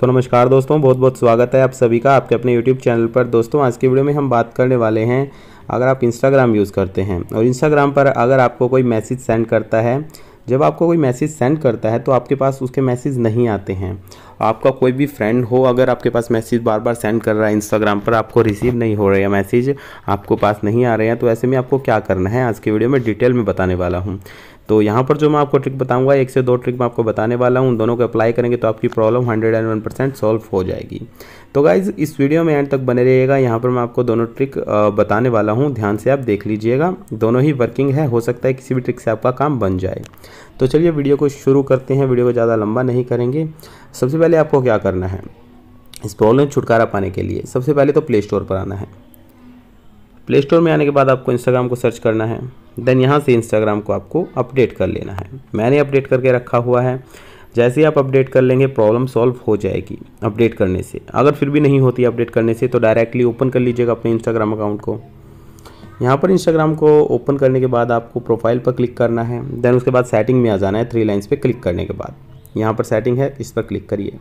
सो so, नमस्कार दोस्तों बहुत बहुत स्वागत है आप सभी का आपके अपने यूट्यूब चैनल पर दोस्तों आज की वीडियो में हम बात करने वाले हैं अगर आप इंस्टाग्राम यूज़ करते हैं और इंस्टाग्राम पर अगर आपको कोई मैसेज सेंड करता है जब आपको कोई मैसेज सेंड करता है तो आपके पास उसके मैसेज नहीं आते हैं आपका कोई भी फ्रेंड हो अगर आपके पास मैसेज बार बार सेंड कर रहा है इंस्टाग्राम पर आपको रिसीव नहीं हो रहा है मैसेज आपको पास नहीं आ रहे हैं तो ऐसे में आपको क्या करना है आज की वीडियो में डिटेल में बताने वाला हूँ तो यहाँ पर जो मैं आपको ट्रिक बताऊंगा एक से दो ट्रिक मैं आपको बताने वाला हूँ उन दोनों को अप्लाई करेंगे तो आपकी problem hundred and one percent solve हो जाएगी तो गाइज़ इस वीडियो में एंड तक बने रहिएगा यहाँ पर मैं आपको दोनों ट्रिक बताने वाला हूँ ध्यान से आप देख लीजिएगा दोनों ही वर्किंग है हो सकता है किसी भी ट्रिक से आपका काम बन जाए तो चलिए वीडियो को शुरू करते हैं वीडियो को ज़्यादा लंबा नहीं करेंगे सबसे पहले पहले आपको क्या करना है इस प्रॉब्लम से छुटकारा पाने के लिए सबसे पहले तो प्ले स्टोर पर आना है प्ले स्टोर में आने के बाद आपको इंस्टाग्राम को सर्च करना है देन यहाँ से इंस्टाग्राम को आपको अपडेट कर लेना है मैंने अपडेट करके रखा हुआ है जैसे ही आप अपडेट कर लेंगे प्रॉब्लम सॉल्व हो जाएगी अपडेट करने से अगर फिर भी नहीं होती अपडेट करने से तो डायरेक्टली ओपन कर लीजिएगा अपने इंस्टाग्राम अकाउंट को यहाँ पर इंस्टाग्राम को ओपन करने के बाद आपको प्रोफाइल पर क्लिक करना है देन उसके बाद सेटिंग में आ जाना है थ्री लाइन्स पर क्लिक करने के बाद यहाँ पर सेटिंग है इस पर क्लिक करिए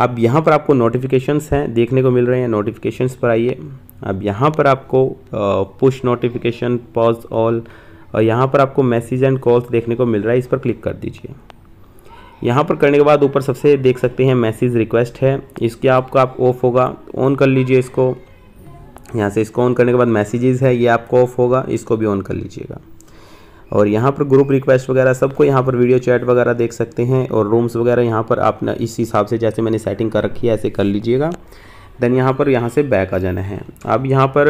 अब यहाँ पर आपको नोटिफिकेशंस हैं देखने को मिल रहे हैं नोटिफिकेशंस पर आइए अब यहाँ पर आपको पुश नोटिफिकेशन पॉज ऑल और यहाँ पर आपको मैसेज एंड कॉल्स देखने को मिल रहा है इस पर क्लिक कर दीजिए यहाँ पर करने के बाद ऊपर सबसे देख सकते हैं मैसेज रिक्वेस्ट है इसके आपका आप ऑफ होगा ऑन कर लीजिए इसको यहाँ से इसको ऑन करने के बाद मैसेजेस है ये आपको ऑफ होगा इसको भी ऑन कर लीजिएगा और यहाँ पर ग्रुप रिक्वेस्ट वगैरह सबको यहाँ पर वीडियो चैट वगैरह देख सकते हैं और रूम्स वगैरह यहाँ पर आप इस हिसाब से जैसे मैंने सेटिंग कर रखी है ऐसे कर लीजिएगा देन यहाँ पर यहाँ से बैक आ जाना है अब यहाँ पर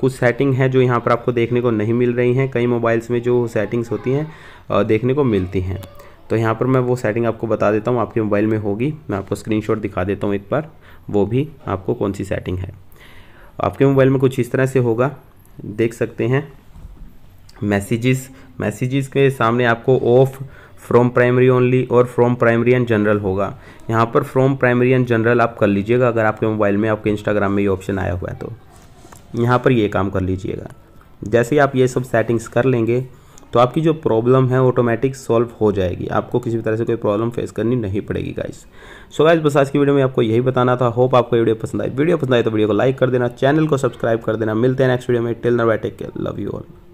कुछ सेटिंग है जो यहाँ पर आपको देखने को नहीं मिल रही हैं कई मोबाइल्स में जो सेटिंग्स होती हैं देखने को मिलती हैं तो यहाँ पर मैं वो सेटिंग आपको बता देता हूँ आपके मोबाइल में होगी मैं आपको स्क्रीनशॉट दिखा देता हूँ एक बार वो भी आपको कौन सी सेटिंग है आपके मोबाइल में कुछ इस तरह से होगा देख सकते हैं मैसेजेस मैसेजेस के सामने आपको ऑफ फ्रॉम प्राइमरी ओनली और फ्रॉम प्राइमरी एंड जनरल होगा यहाँ पर फ्रॉम प्राइमरी एंड जनरल आप कर लीजिएगा अगर आपके मोबाइल में आपके इंस्टाग्राम में ये ऑप्शन आया हुआ है तो यहाँ पर ये काम कर लीजिएगा जैसे ही आप ये सब सेटिंग्स कर लेंगे तो आपकी जो प्रॉब्लम है ऑटोमेटिक सॉल्व हो जाएगी आपको किसी भी तरह से कोई प्रॉब्लम फेस करनी नहीं पड़ेगी गाइस सो गाइस बस आज की वीडियो में आपको यही बताना था होप आपको वीडियो पसंद आई वीडियो पसंद आई तो वीडियो को लाइक कर देना चैनल को सब्सक्राइब कर देना मिलते हैं नेक्स्ट वीडियो में टेल नर bye tech love you all